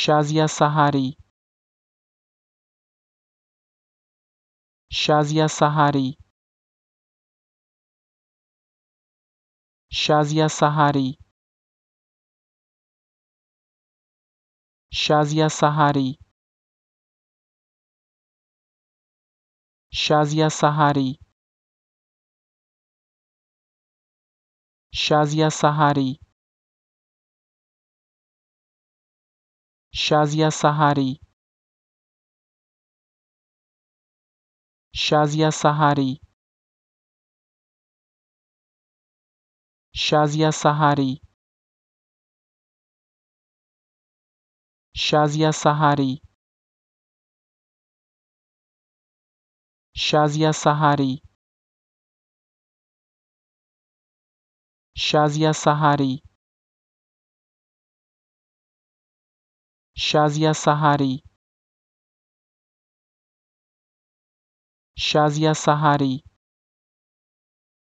Shazia सहारी Shazia सहारी Shazia सहारी Shazia सहारी Shazia सहारी Shazia सहारी Shazia Sahari Shazia Sahari Shazia Sahari Shazia Sahari Shazia Sahari Shazia Sahari شازیه سحری شازیه سحری